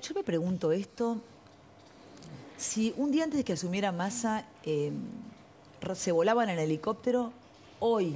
yo me pregunto esto, si un día antes de que asumiera masa eh, se volaban en helicóptero, hoy,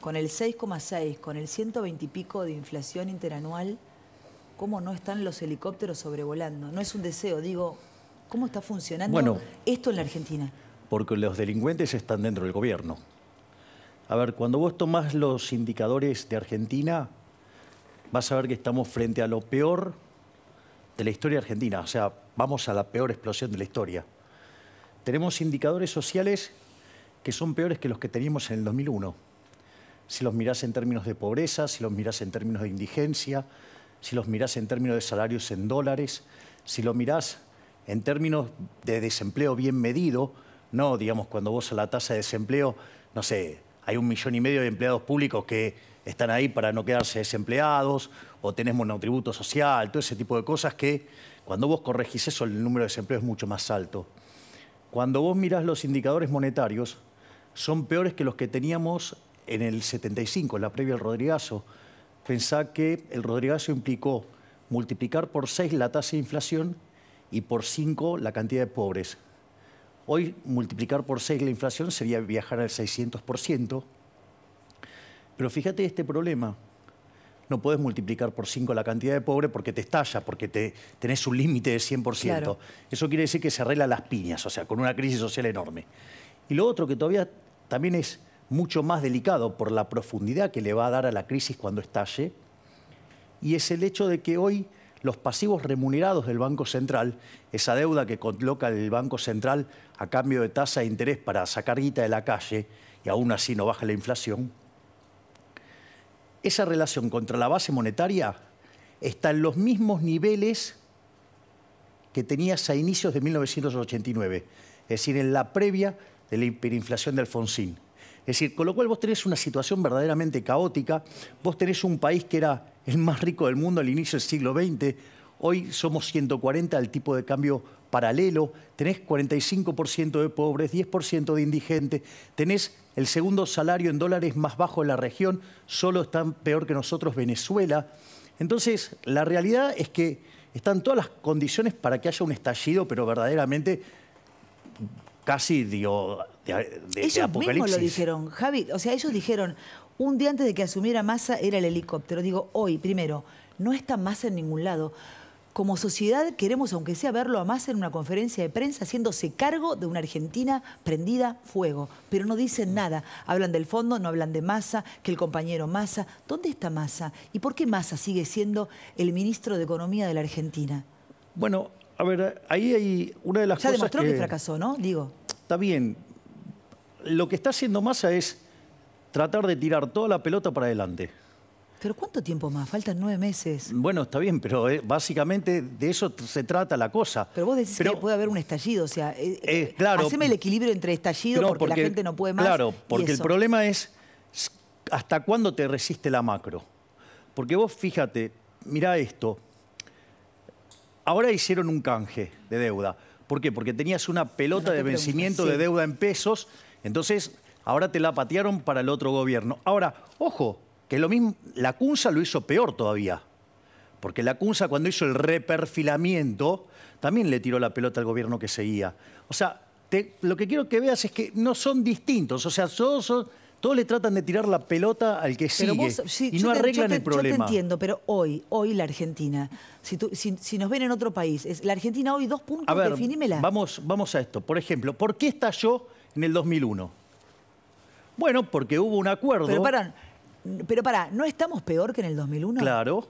con el 6,6, con el 120 y pico de inflación interanual, ¿cómo no están los helicópteros sobrevolando? No es un deseo, digo, ¿cómo está funcionando esto en la Argentina? Porque los delincuentes están dentro del gobierno. A ver, cuando vos tomás los indicadores de Argentina, vas a ver que estamos frente a lo peor la historia argentina, o sea, vamos a la peor explosión de la historia. Tenemos indicadores sociales que son peores que los que teníamos en el 2001. Si los mirás en términos de pobreza, si los mirás en términos de indigencia, si los mirás en términos de salarios en dólares, si los mirás en términos de desempleo bien medido, no, digamos, cuando vos a la tasa de desempleo, no sé, hay un millón y medio de empleados públicos que están ahí para no quedarse desempleados, o tenemos un monotributo social, todo ese tipo de cosas que cuando vos corregís eso el número de desempleo es mucho más alto. Cuando vos mirás los indicadores monetarios, son peores que los que teníamos en el 75, en la previa al Rodrigazo. Pensá que el Rodrigazo implicó multiplicar por 6 la tasa de inflación y por 5 la cantidad de pobres. Hoy multiplicar por 6 la inflación sería viajar al 600%. Pero fíjate este problema. No puedes multiplicar por 5 la cantidad de pobre porque te estalla, porque te, tenés un límite de 100%. Eso quiere decir que se arregla las piñas, o sea, con una crisis social enorme. Y lo otro que todavía también es mucho más delicado por la profundidad que le va a dar a la crisis cuando estalle, y es el hecho de que hoy los pasivos remunerados del Banco Central, esa deuda que coloca el Banco Central a cambio de tasa de interés para sacar guita de la calle, y aún así no baja la inflación, esa relación contra la base monetaria está en los mismos niveles que tenías a inicios de 1989, es decir, en la previa de la hiperinflación de Alfonsín. Es decir, con lo cual vos tenés una situación verdaderamente caótica, vos tenés un país que era el más rico del mundo al inicio del siglo XX, hoy somos 140 al tipo de cambio paralelo, tenés 45% de pobres, 10% de indigentes, tenés el segundo salario en dólares más bajo de la región, solo está peor que nosotros Venezuela. Entonces, la realidad es que están todas las condiciones para que haya un estallido, pero verdaderamente casi digo, de, de, apocalipsis. lo dijeron, Javi. O sea, ellos dijeron, un día antes de que asumiera Massa era el helicóptero. Digo, hoy, primero, no está Massa en ningún lado como sociedad queremos, aunque sea verlo a Massa en una conferencia de prensa, haciéndose cargo de una Argentina prendida fuego. Pero no dicen nada. Hablan del fondo, no hablan de Massa, que el compañero Massa. ¿Dónde está Massa? ¿Y por qué Massa sigue siendo el ministro de Economía de la Argentina? Bueno, a ver, ahí hay una de las cosas que... Ya demostró que fracasó, ¿no? Digo. Está bien. Lo que está haciendo Massa es tratar de tirar toda la pelota para adelante. ¿Pero cuánto tiempo más? Faltan nueve meses. Bueno, está bien, pero eh, básicamente de eso se trata la cosa. Pero vos decís que puede haber un estallido, o sea, eh, eh haceme el equilibrio entre estallido porque, la gente no puede más. Claro, porque el problema es hasta cuándo te resiste la macro. Porque vos fíjate, mirá esto. Ahora hicieron un canje de deuda. ¿Por qué? Porque tenías una pelota de vencimiento de deuda en pesos, entonces ahora te la patearon para el otro gobierno. Ahora, ojo, que lo mismo, la CUNSA lo hizo peor todavía, porque la CUNSA cuando hizo el reperfilamiento también le tiró la pelota al gobierno que seguía. O sea, lo que quiero que veas es que no son distintos, o sea, todos Todos le tratan de tirar la pelota al que sigue y no arreglan el problema. Yo te entiendo, pero hoy, hoy la Argentina, si, tú, si, nos ven en otro país, es la Argentina hoy dos puntos, a Vamos, vamos a esto. Por ejemplo, ¿por qué estalló en el 2001? Bueno, porque hubo un acuerdo... Pero paran, pero para, ¿no estamos peor que en el 2001? Claro.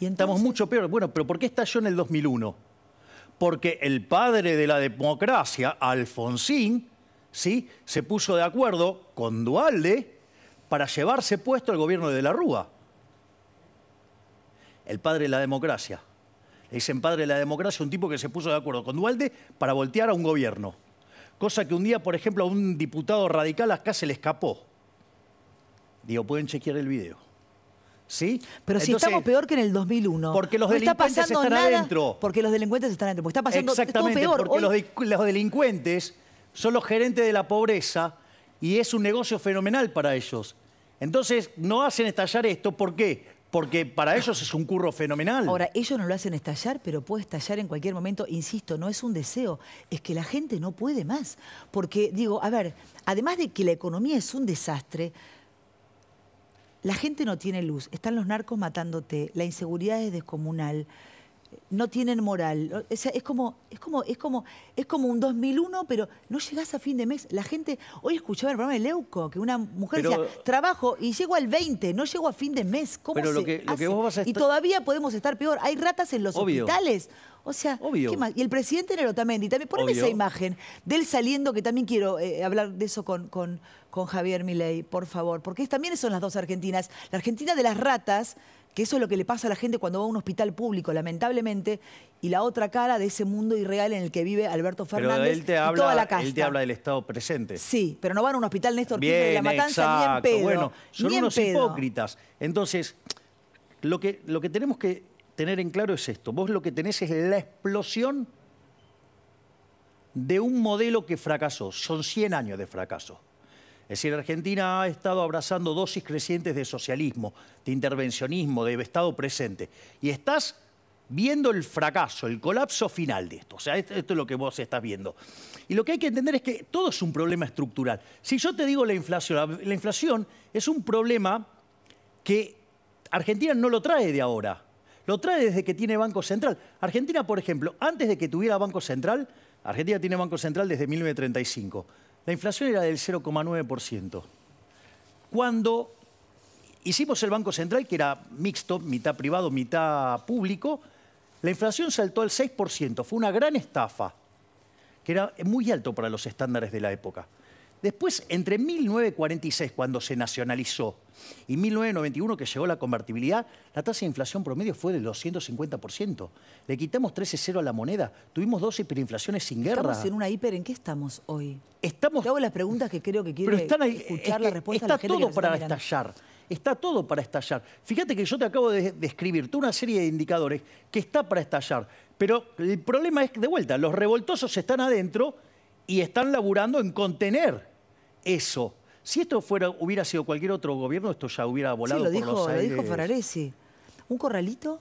¿Y estamos mucho peor. Bueno, pero ¿por qué estalló en el 2001? Porque el padre de la democracia, Alfonsín, ¿sí? se puso de acuerdo con Dualde para llevarse puesto al gobierno de, de la Rúa. El padre de la democracia. Le dicen padre de la democracia un tipo que se puso de acuerdo con Dualde para voltear a un gobierno. Cosa que un día, por ejemplo, a un diputado radical acá se le escapó Digo, pueden chequear el video. ¿Sí? Pero si estamos peor que en el 2001. Porque los delincuentes están adentro. Porque los delincuentes están adentro. Porque está pasando Exactamente, peor. Porque los, los delincuentes son los gerentes de la pobreza y es un negocio fenomenal para ellos. Entonces, no hacen estallar esto. ¿Por qué? Porque para ellos es un curro fenomenal. Ahora, ellos no lo hacen estallar, pero puede estallar en cualquier momento. Insisto, no es un deseo, es que la gente no puede más. Porque, digo, a ver, además de que la economía es un desastre, la gente no tiene luz, están los narcos matándote, la inseguridad es descomunal no tienen moral. es como, es como, es como, es como un 2001, pero no llegás a fin de mes. La gente, hoy escuchaba el programa de Leuco, que una mujer decía, trabajo y llego al 20, no llego a fin de mes. ¿Cómo se lo que, Y todavía podemos estar peor. Hay ratas en los hospitales. O sea, ¿qué más? Y el presidente en Otamendi, también poneme esa imagen del saliendo, que también quiero eh, hablar de eso con, con, con Javier Milei, por favor, porque también son las dos Argentinas. La Argentina de las ratas, que eso es lo que le pasa a la gente cuando va a un hospital público, lamentablemente, y la otra cara de ese mundo irreal en el que vive Alberto Fernández y toda la casa Él te habla del estado presente. Sí, pero no van a un hospital Néstor Kirchner la Matanza ni en pedo. Bueno, son unos hipócritas. Entonces, lo que, lo que tenemos que tener en claro es esto. Vos lo que tenés es la explosión de un modelo que fracasó. Son 100 años de fracaso. Es decir, Argentina ha estado abrazando dosis crecientes de socialismo, de intervencionismo, de Estado presente. Y estás viendo el fracaso, el colapso final de esto. O sea, esto, es lo que vos estás viendo. Y lo que hay que entender es que todo es un problema estructural. Si yo te digo la inflación, la inflación es un problema que Argentina no lo trae de ahora. Lo trae desde que tiene Banco Central. Argentina, por ejemplo, antes de que tuviera Banco Central, Argentina tiene Banco Central desde 1935. La inflación era del 0,9%. Cuando hicimos el Banco Central, que era mixto, mitad privado, mitad público, la inflación saltó al 6%. Fue una gran estafa, que era muy alto para los estándares de la época. Después, entre 1946, cuando se nacionalizó, y 1991, que llegó la convertibilidad, la tasa de inflación promedio fue del 250%. Le quitamos 13-0 a la moneda, tuvimos dos hiperinflaciones sin guerra. Estamos en una hiper, ¿en qué estamos hoy? Estamos... Te hago las preguntas que creo que quiere escuchar la respuesta está la gente todo que para estallar. Está todo para estallar. Fíjate que yo te acabo de describir toda una serie de indicadores que está para estallar. Pero el problema es que, de vuelta, los revoltosos están adentro y están laburando en contener eso. Si esto hubiera sido cualquier otro gobierno, esto ya hubiera volado por dijo, los aires. Lo dijo ¿Un corralito?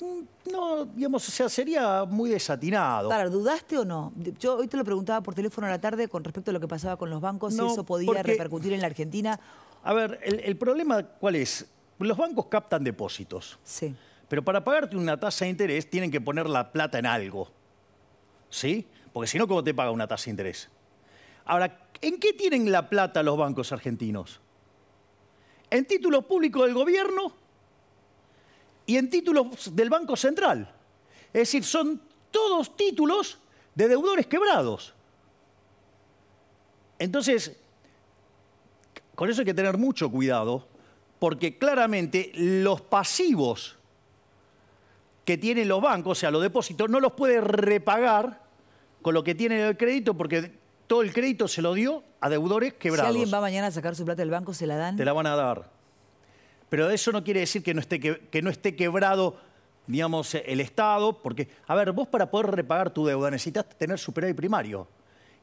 Mm, no, digamos, o sea, sería muy desatinado. Para, ¿dudaste o no? Yo hoy te lo preguntaba por teléfono a la tarde con respecto a lo que pasaba con los bancos, si eso podía repercutir en la Argentina. A ver, el, problema, ¿cuál es? Los bancos captan depósitos. Sí. Pero para pagarte una tasa de interés tienen que poner la plata en algo. ¿Sí? Porque si no, ¿cómo te paga una tasa de interés? Ahora, ¿en qué tienen la plata los bancos argentinos? En títulos públicos del gobierno y en títulos del Banco Central. Es decir, son todos títulos de deudores quebrados. Entonces, con eso hay que tener mucho cuidado, porque claramente los pasivos que tienen los bancos, o sea, los depósitos, no los puede repagar con lo que tiene el crédito, porque todo el crédito se lo dio a deudores quebrados. Si alguien va mañana a sacar su plata del banco, ¿se la dan? Te la van a dar. Pero eso no quiere decir que no esté, que, no esté quebrado, digamos, el Estado, porque, a ver, vos para poder repagar tu deuda necesitas tener superávit primario.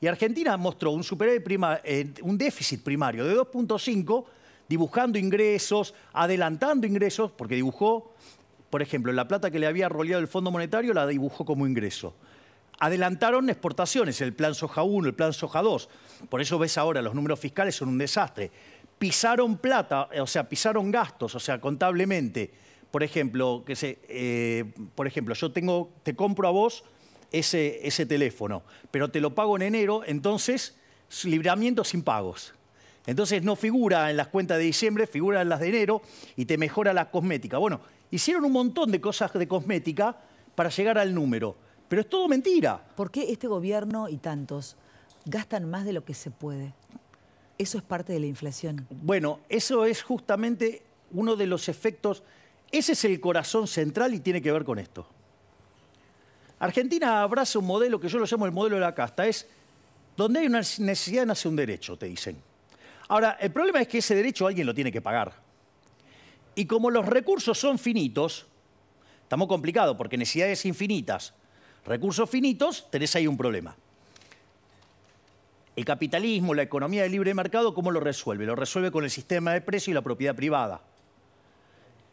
Y Argentina mostró un, superávit prima, eh, un déficit primario de 2.5, dibujando ingresos, adelantando ingresos, porque dibujó, por ejemplo, la plata que le había roleado el Fondo Monetario la dibujó como ingreso adelantaron exportaciones, el plan soja 1, el plan soja 2. Por eso ves ahora, los números fiscales son un desastre. Pisaron plata, eh, o sea, pisaron gastos, o sea, contablemente. Por ejemplo, que se, eh, por ejemplo yo tengo, te compro a vos ese, ese teléfono, pero te lo pago en enero, entonces, libramiento sin pagos. Entonces no figura en las cuentas de diciembre, figura en las de enero y te mejora la cosmética. Bueno, hicieron un montón de cosas de cosmética para llegar al número. Pero es todo mentira. ¿Por qué este gobierno y tantos gastan más de lo que se puede? Eso es parte de la inflación. Bueno, eso es justamente uno de los efectos, ese es el corazón central y tiene que ver con esto. Argentina abraza un modelo que yo lo llamo el modelo de la casta, es donde hay una necesidad nace un derecho, te dicen. Ahora, el problema es que ese derecho alguien lo tiene que pagar. Y como los recursos son finitos, estamos complicados porque necesidades infinitas, recursos finitos, tenés ahí un problema. El capitalismo, la economía de libre mercado, ¿cómo lo resuelve? Lo resuelve con el sistema de precio y la propiedad privada.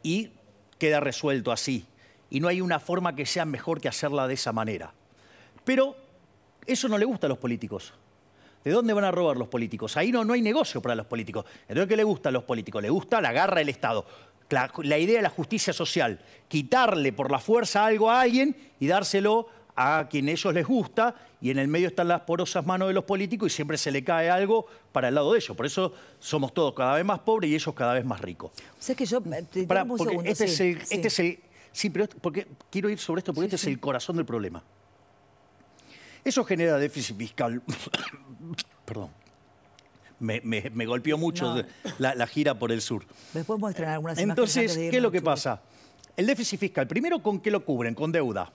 Y queda resuelto así. Y no hay una forma que sea mejor que hacerla de esa manera. Pero eso no le gusta a los políticos. ¿De dónde van a robar los políticos? Ahí no, no hay negocio para los políticos. Entonces, ¿qué le gusta a los políticos? Le gusta la garra del Estado. La, idea de la justicia social. Quitarle por la fuerza algo a alguien y dárselo a quien ellos les gusta y en el medio están las porosas manos de los políticos y siempre se le cae algo para el lado de ellos. Por eso somos todos cada vez más pobres y ellos cada vez más ricos. O sea, que yo... este, sí, es este, es Sí, este pero este, porque quiero ir sobre esto porque este es el corazón del problema. Eso genera déficit fiscal. Perdón. Me, golpeó mucho la, gira por el sur. Después muestran algunas Entonces, ¿qué es lo que pasa? El déficit fiscal, primero, ¿con qué lo cubren? Con deuda.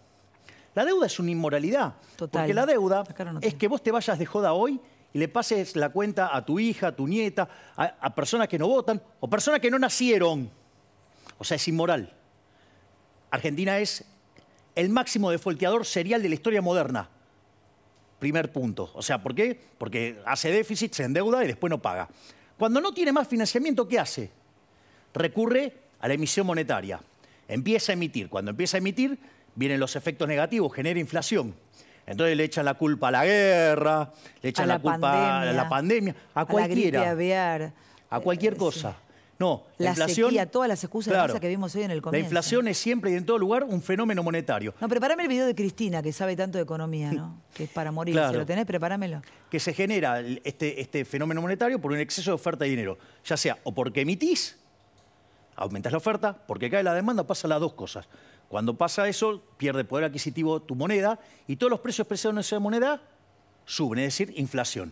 La deuda es una inmoralidad. Porque la deuda es que vos te vayas de joda hoy y le pases la cuenta a tu hija, a tu nieta, a, a personas que no votan o personas que no nacieron. O sea, es inmoral. Argentina es el máximo defolteador serial de la historia moderna. Primer punto. O sea, ¿por qué? Porque hace déficit, se endeuda y después no paga. Cuando no tiene más financiamiento, ¿qué hace? Recurre a la emisión monetaria. Empieza a emitir. Cuando empieza a emitir, vienen los efectos negativos, genera inflación. Entonces le echan la culpa a la guerra, le echan la, culpa a la pandemia, a, cualquiera. a cualquier eh, cosa. No, la, la inflación. Sequía, todas las excusas que vimos hoy en el comienzo. La inflación es siempre y en todo lugar un fenómeno monetario. No, prepárame el video de Cristina, que sabe tanto de economía, ¿no? que es para morir. si lo tenés, prepáramelo. Que se genera este, este fenómeno monetario por un exceso de oferta de dinero. Ya sea o porque emitís, aumentas la oferta, porque cae la demanda, pasa las dos cosas. Cuando pasa eso, pierde poder adquisitivo tu moneda y todos los precios expresados en esa moneda suben, es decir, inflación.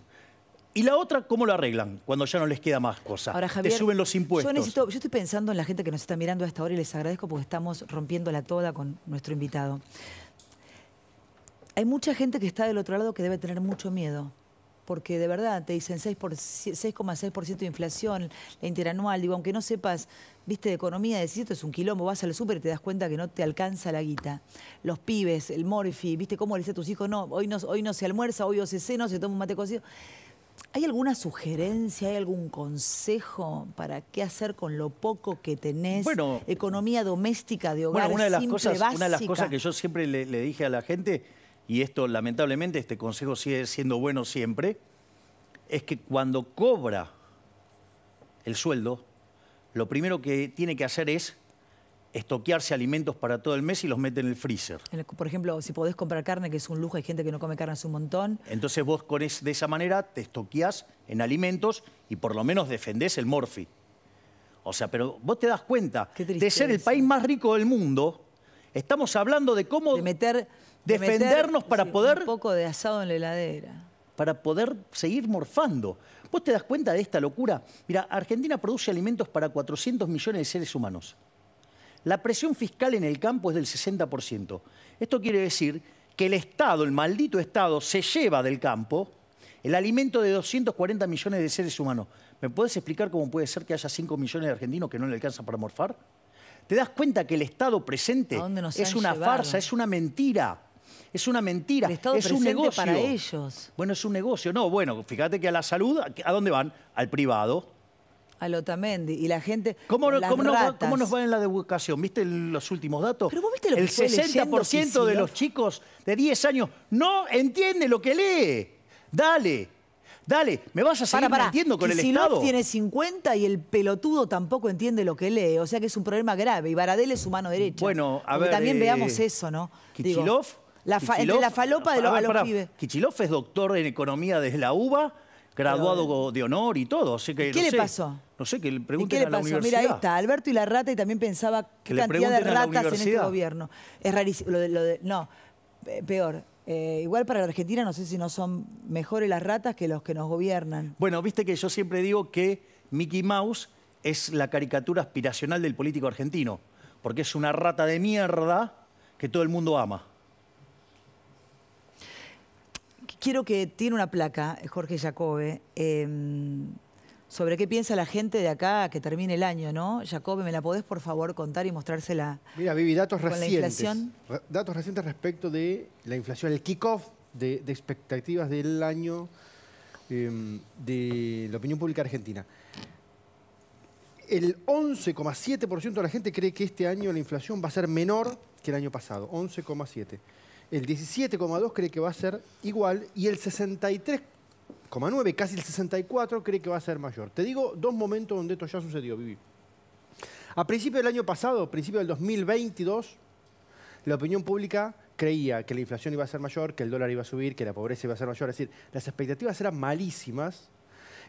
Y la otra, ¿cómo lo arreglan? Cuando ya no les queda más cosa? Ahora, suben los impuestos. Yo, yo estoy pensando en la gente que nos está mirando hasta ahora y les agradezco porque estamos rompiéndola toda con nuestro invitado. Hay mucha gente que está del otro lado que debe tener mucho miedo porque de verdad te dicen 6,6% de inflación, interanual, digo, aunque no sepas, viste, de economía, decís, esto es un quilombo, vas al súper y te das cuenta que no te alcanza la guita. Los pibes, el morfi, viste, cómo le dice a tus hijos, no, hoy no, hoy no se almuerza, hoy o se cena, se toma un mate cocido. ¿Hay alguna sugerencia, hay algún consejo para qué hacer con lo poco que tenés? Bueno, economía doméstica de hogar. una de las, cosas, una de las cosas que yo siempre le dije a la gente y esto lamentablemente este consejo sigue siendo bueno siempre, es que cuando cobra el sueldo, lo primero que tiene que hacer es estoquearse alimentos para todo el mes y los mete en el freezer. Por ejemplo, si podés comprar carne, que es un lujo, hay gente que no come carne hace un montón. Entonces vos con de esa manera te estoqueás en alimentos y por lo menos defendés el morfi. O sea, pero vos te das cuenta de ser el país más rico del mundo, estamos hablando de cómo... De meter defendernos para poder... Un poco de asado en la heladera. Para poder seguir morfando. ¿Vos te das cuenta de esta locura? Mira, Argentina produce alimentos para 400 millones de seres humanos. La presión fiscal en el campo es del 60%. Esto quiere decir que el Estado, el maldito Estado, se lleva del campo el alimento de 240 millones de seres humanos. ¿Me puedes explicar cómo puede ser que haya 5 millones de argentinos que no le alcanzan para morfar? ¿Te das cuenta que el Estado presente es una farsa, es una mentira? es una mentira, el Estado es un negocio. para ellos. Bueno, es un negocio. No, bueno, fíjate que a la salud, ¿a dónde van? Al privado. lo también Y la gente. ¿Cómo, Nos, ¿Cómo, nos, va en la educación? ¿Viste los últimos datos? El 60% de los chicos de 10 años no entiende lo que lee. Dale. Dale, me vas a seguir mintiendo con el Estado. tiene 50 y el pelotudo tampoco entiende lo que lee. O sea que es un problema grave. Y Baradel es su mano derecha. Bueno, a ver... también eh, veamos eso, ¿no? La la falopa de los, pibes. Kichilov es doctor en economía desde la UBA, graduado de honor y todo. Así que, ¿Qué le pasó? No sé, que le pregunten le pasó? a Mira, ahí está, Alberto y la rata, y también pensaba qué cantidad de ratas en este gobierno. Es rarísimo. no, peor. Eh, igual para la Argentina no sé si no son mejores las ratas que los que nos gobiernan. Bueno, viste que yo siempre digo que Mickey Mouse es la caricatura aspiracional del político argentino, porque es una rata de mierda que todo el mundo ama. quiero que tiene una placa, Jorge Jacobe, em, sobre qué piensa la gente de acá que termine el año, ¿no? Jacobe, ¿me la podés por favor contar y mostrársela? Mira, Vivi, datos con recientes. La inflación? Datos recientes respecto de la inflación, el kickoff de, de expectativas del año em, de la opinión pública argentina. El 11,7% de la gente cree que este año la inflación va a ser menor que el año pasado, 11,7% el 17,2 cree que va a ser igual y el 63,9, casi el 64 cree que va a ser mayor. Te digo dos momentos donde esto ya sucedió, Vivi. A principio del año pasado, principio del 2022, la opinión pública creía que la inflación iba a ser mayor, que el dólar iba a subir, que la pobreza iba a ser mayor. Es decir, las expectativas eran malísimas.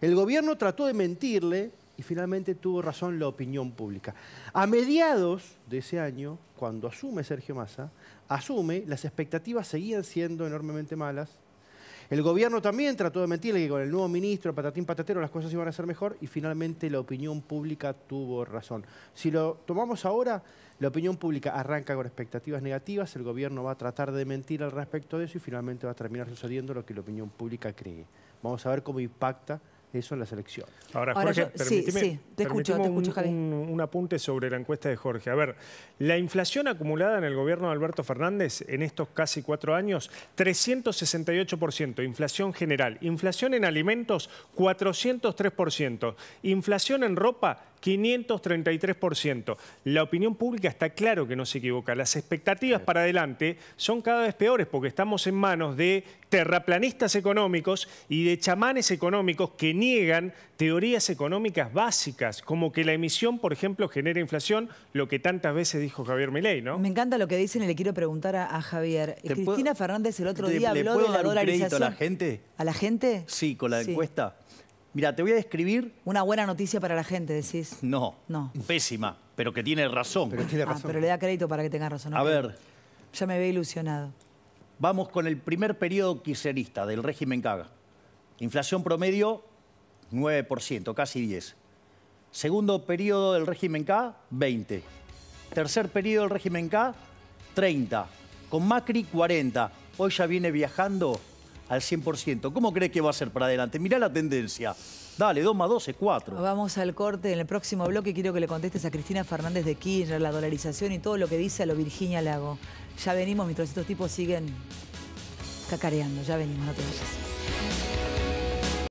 El gobierno trató de mentirle y finalmente tuvo razón la opinión pública. A mediados de ese año, cuando asume Sergio Massa, asume, las expectativas seguían siendo enormemente malas. El gobierno también trató de mentirle que con el nuevo ministro, patatín patatero, las cosas iban a ser mejor y finalmente la opinión pública tuvo razón. Si lo tomamos ahora, la opinión pública arranca con expectativas negativas, el gobierno va a tratar de mentir al respecto de eso y finalmente va a terminar sucediendo lo que la opinión pública cree. Vamos a ver cómo impacta eso en la selección. Ahora, Jorge, te escucho, te escucho, Un, un, apunte sobre la encuesta de Jorge. A ver, la inflación acumulada en el gobierno de Alberto Fernández en estos casi cuatro años, 368%, inflación general, inflación en alimentos, 403%, inflación en ropa, 533%. La opinión pública está claro que no se equivoca. Las expectativas para adelante son cada vez peores porque estamos en manos de terraplanistas económicos y de chamanes económicos que niegan teorías económicas básicas, como que la emisión, por ejemplo, genera inflación, lo que tantas veces dijo Javier Milei, ¿no? Me encanta lo que dicen y le quiero preguntar a, Javier. Cristina Fernández el otro día habló de la dolarización. a la gente? ¿A la gente? Sí, con la encuesta. Mira, te voy a describir. Una buena noticia para la gente, decís. No. No. Pésima, pero que tiene razón. Pero ah, le da crédito para que tenga razón. A ver. Ya me ve ilusionado. Vamos con el primer periodo quiserista del régimen Caga. Inflación promedio 9%, casi 10. Segundo periodo del régimen K, 20. Tercer periodo del régimen K, 30. Con Macri, 40. Hoy ya viene viajando al 100%. ¿Cómo cree que va a ser para adelante? Mirá la tendencia. Dale, 2 más 2 es 4. Vamos al corte. En el próximo bloque quiero que le contestes a Cristina Fernández de Kirchner, la dolarización y todo lo que dice a lo Virginia Lago. Ya venimos mientras estos tipos siguen cacareando. Ya venimos, no te vayas.